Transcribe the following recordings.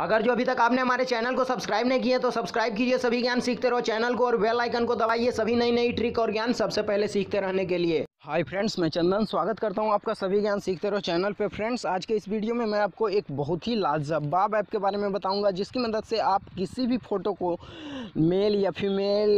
अगर जो अभी तक आपने हमारे चैनल को सब्सक्राइब नहीं किया तो सब्सक्राइब कीजिए सभी ज्ञान सीखते रहो चैनल को और बेल आइकन को दबाइए सभी नई नई ट्रिक और ज्ञान सबसे पहले सीखते रहने के लिए हाय फ्रेंड्स मैं चंदन स्वागत करता हूं आपका सभी ज्ञान सीखते रहो चैनल पे फ्रेंड्स आज के इस वीडियो में मैं आपको एक बहुत ही लाजवाब ऐप के बारे में बताऊंगा जिसकी मदद से आप किसी भी फ़ोटो को मेल या फीमेल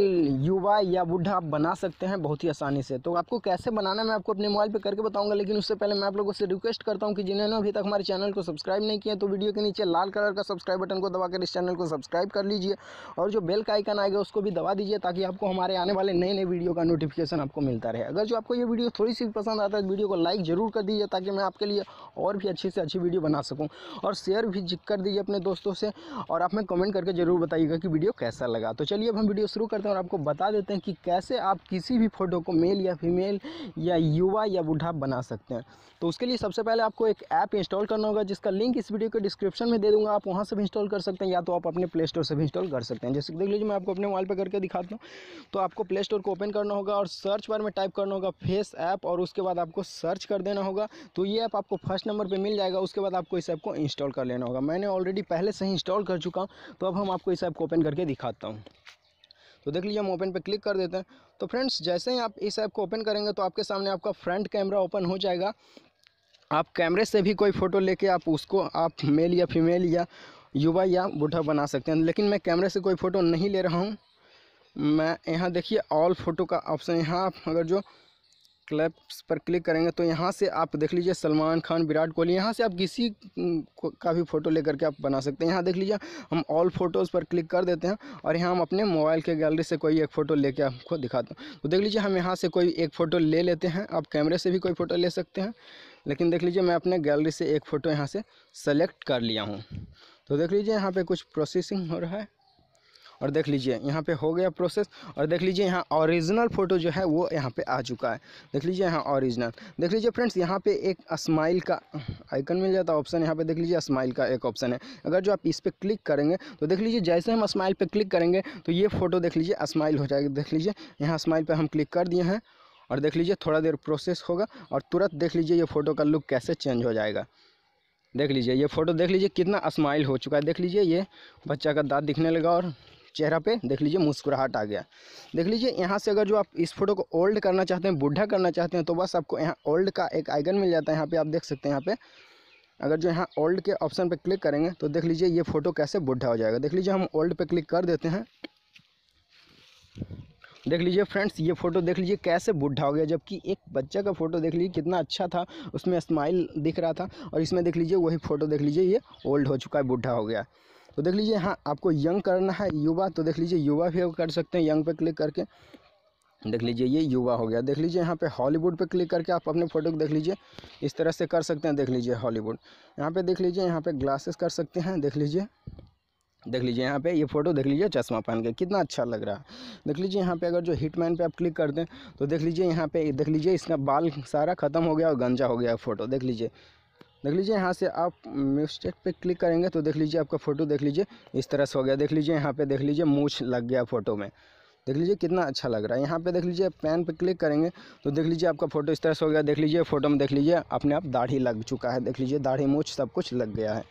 युवा या बुढ़ा आप बना सकते हैं बहुत ही आसानी से तो आपको कैसे बनाना मैं आपको अपने मोबाइल पर करके बताऊँगा लेकिन उससे पहले मैं आप लोगों से रिक्वेस्ट करता हूँ कि जिन्होंने अभी तक हमारे चैनल को सब्सक्राइब नहीं किया तो वीडियो के नीचे लाल कलर का सब्सक्राइब बटन को दबाकर इस चैनल को सब्सक्राइब कर लीजिए और जो बेल का आइकन आएगा उसको भी दबा दीजिए ताकि आपको हमारे आने वाले नए नए वीडियो का नोटिफिकेशन आपको मिलता रहे अगर जो आपको ये वीडियो थोड़ी सी पसंद आता है वीडियो को लाइक ज़रूर कर दीजिए ताकि मैं आपके लिए और भी अच्छी से अच्छी वीडियो बना सकूँ और शेयर भी कर दीजिए अपने दोस्तों से और आप में कमेंट करके ज़रूर बताइएगा कि वीडियो कैसा लगा तो चलिए अब हम वीडियो शुरू करते हैं और आपको बता देते हैं कि कैसे आप किसी भी फ़ोटो को मेल या फीमेल या युवा या बूढ़ा बना सकते हैं तो उसके लिए सबसे पहले आपको एक ऐप इंस्टॉल करना होगा जिसका लिंक इस वीडियो के डिस्क्रिप्शन में दे दूंगा आप वहाँ से भी इंस्टॉल कर सकते हैं या तो आप अपने प्ले स्टोर से भी इंस्टॉल कर सकते हैं जैसे देख लीजिए मैं आपको अपने मोबाइल पर करके दिखाता हूँ तो आपको प्ले स्टोर को ओपन करना होगा और सर्च बार में टाइप करना होगा फेस एस ऐप और उसके बाद आपको सर्च कर देना होगा तो ये ऐप आपको फर्स्ट नंबर पर मिल जाएगा उसके बाद आपको इस ऐप को इंस्टॉल कर लेना होगा मैंने ऑलरेडी पहले से ही इंस्टॉल कर चुका हूँ तो अब हम आपको इस ऐप को ओपन करके दिखाता हूँ तो देख लीजिए हम ओपन पे क्लिक कर देते हैं तो फ्रेंड्स जैसे ही आप इस ऐप को ओपन करेंगे तो आपके सामने आपका फ्रंट कैमरा ओपन हो जाएगा आप कैमरे से भी कोई फ़ोटो लेके आप उसको आप मेल या फीमेल या युवा या बूढ़ा बना सकते हैं लेकिन मैं कैमरे से कोई फ़ोटो नहीं ले रहा हूँ मैं यहाँ देखिए ऑल फ़ोटो का ऑप्शन यहाँ आप अगर जो क्लैप्स पर क्लिक करेंगे तो यहाँ से आप देख लीजिए सलमान खान विराट कोहली यहाँ से आप किसी का भी फ़ोटो लेकर के आप बना सकते हैं यहाँ देख लीजिए हम ऑल फोटोज़ पर क्लिक कर देते हैं और यहाँ हम अपने मोबाइल के गैलरी से कोई एक फ़ोटो कर आपको दिखाते हैं तो देख लीजिए हम यहाँ से कोई एक फ़ोटो ले लेते हैं आप कैमरे से भी कोई फ़ोटो ले सकते हैं लेकिन देख लीजिए मैं अपने गैलरी से एक फ़ोटो यहाँ से सेलेक्ट कर लिया हूँ तो देख लीजिए यहाँ पर कुछ प्रोसेसिंग हो रहा है और देख लीजिए यहाँ पे हो गया प्रोसेस और देख लीजिए यहाँ ओरिजिनल फ़ोटो जो है वो यहाँ पे आ चुका है देख लीजिए यहाँ ओरिजिनल देख लीजिए फ्रेंड्स यहाँ पे एक स्माइल का आइकन मिल जाता है ऑप्शन यहाँ पे देख लीजिए स्माइल का एक ऑप्शन है अगर जो आप इस पर क्लिक करेंगे तो देख लीजिए जैसे हम स्माइल पर क्लिक करेंगे तो ये फ़ोटो देख लीजिए स्माइल हो जाएगी देख लीजिए यहाँ स्माइल पर हम क्लिक कर दिए हैं और देख लीजिए थोड़ा देर प्रोसेस होगा और तुरंत देख लीजिए ये फ़ोटो का लुक कैसे चेंज हो जाएगा देख लीजिए ये फ़ोटो देख लीजिए कितना स्माइल हो चुका है देख लीजिए ये बच्चा का दांत दिखने लगा और चेहरा पे देख लीजिए मुस्कुराहट आ गया देख लीजिए यहाँ से अगर जो आप इस फोटो को ओल्ड करना चाहते हैं बूढ़ा करना चाहते हैं तो बस आपको यहाँ ओल्ड का एक आइकन मिल जाता है यहाँ पे आप देख सकते हैं यहाँ पे अगर जो यहाँ ओल्ड के ऑप्शन पर क्लिक करेंगे तो देख लीजिए ये फ़ोटो कैसे बुढ़ा हो जाएगा देख लीजिए हम ओल्ड पर क्लिक कर देते हैं देख लीजिए फ्रेंड्स ये फ़ोटो देख लीजिए कैसे बुढ़ा हो गया जबकि एक बच्चा का फ़ोटो देख लीजिए कितना अच्छा था उसमें स्माइल दिख रहा था और इसमें देख लीजिए वही फ़ोटो देख लीजिए ये ओल्ड हो चुका है बुढ़ा हो गया तो देख लीजिए हाँ आपको यंग करना है युवा तो देख लीजिए युवा भी आप कर सकते हैं यंग पे क्लिक करके देख लीजिए ये युवा हो गया देख लीजिए यहाँ पे हॉलीवुड पे क्लिक करके आप अपने फ़ोटो को देख लीजिए इस तरह से कर सकते हैं देख लीजिए हॉलीवुड यहाँ पे देख लीजिए यहाँ पे ग्लासेस कर सकते हैं देख लीजिए देख लीजिए यहाँ पे ये फ़ोटो देख लीजिए चश्मा पहन के कितना अच्छा लग रहा है देख लीजिए यहाँ पे अगर जो हिटमैन पे आप क्लिक कर दें तो देख लीजिए यहाँ पे देख लीजिए इसका बाल सारा ख़त्म हो गया और गंजा हो गया फ़ोटो देख लीजिए देख लीजिए यहाँ से आप मिस्टेक पे क्लिक करेंगे तो देख लीजिए आपका फ़ोटो देख लीजिए इस तरह से हो गया देख लीजिए यहाँ पे देख लीजिए मूछ लग गया फ़ोटो में देख लीजिए कितना अच्छा लग रहा है यहाँ पे देख लीजिए पैन पे क्लिक करेंगे तो देख लीजिए आपका फ़ोटो इस तरह से हो गया देख लीजिए फ़ोटो में देख लीजिए अपने आप दाढ़ी लग चुका है देख लीजिए दाढ़ी मूछ सब कुछ लग गया है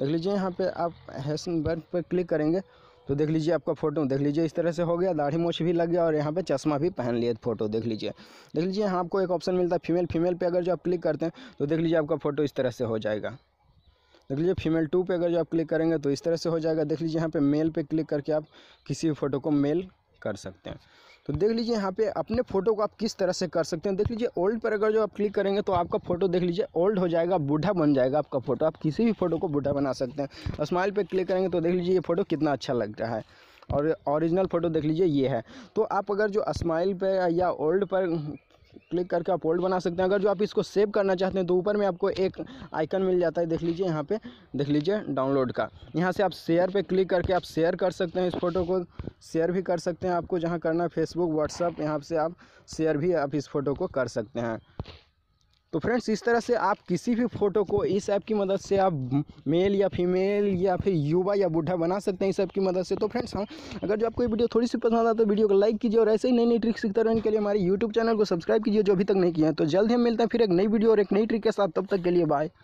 देख लीजिए यहाँ पर आप हैसन बर्ग पर क्लिक करेंगे तो देख लीजिए आपका फ़ोटो देख लीजिए इस तरह से हो गया दाढ़ी मोछ भी लग गया और यहाँ पे चश्मा भी पहन लिए फ़ोटो देख लीजिए देख लीजिए यहाँ आपको एक ऑप्शन मिलता है फीमेल फीमेल पे अगर जो आप क्लिक करते हैं तो देख लीजिए आपका फ़ोटो इस तरह से हो जाएगा देख लीजिए फीमेल टू पे अगर जो आप क्लिक करेंगे तो इस तरह से हो जाएगा देख लीजिए यहाँ पर मेल पर क्लिक करके आप किसी भी फोटो को मेल कर सकते हैं तो देख लीजिए यहाँ पे अपने फ़ोटो को आप किस तरह से कर सकते हैं देख लीजिए ओल्ड पर अगर जो आप क्लिक करेंगे तो आपका फ़ोटो देख लीजिए ओल्ड हो जाएगा बूढ़ा बन जाएगा आपका फ़ोटो आप किसी भी फ़ोटो को बूढ़ा बना सकते हैं स्माइल पर क्लिक करेंगे तो देख लीजिए ये फ़ोटो कितना अच्छा लग रहा है और ओरिजिनल फ़ोटो देख लीजिए ये है तो आप अगर जो स्माइल पर या ओल्ड पर क्लिक करके आप होल्ड बना सकते हैं अगर जो आप इसको सेव करना चाहते हैं तो ऊपर में आपको एक आइकन मिल जाता है देख लीजिए यहाँ पे देख लीजिए डाउनलोड का यहाँ से आप शेयर पे क्लिक करके आप शेयर कर सकते हैं इस फोटो को शेयर भी कर सकते हैं आपको जहाँ करना है फेसबुक व्हाट्सअप यहाँ से आप शेयर भी आप इस फोटो को कर सकते हैं तो फ्रेंड्स इस तरह से आप किसी भी फ़ोटो को इस ऐप की मदद से आप मेल या फीमेल या फिर युवा या बूढ़ा बना सकते हैं इस ऐप की मदद से तो फ्रेंड्स हाँ अगर जो आपको ये वीडियो थोड़ी सी पसंद आता है तो वीडियो को लाइक कीजिए और ऐसे ही नई नई ट्रिक सीखते रहने के लिए हमारे यूट्यूब चैनल को सब्सक्राइब कीजिए जो अभी तक नहीं किया है तो जल्द ही मिलते हैं फिर एक नई वीडियो और एक नई ट्रिक के साथ तब तक के लिए बाय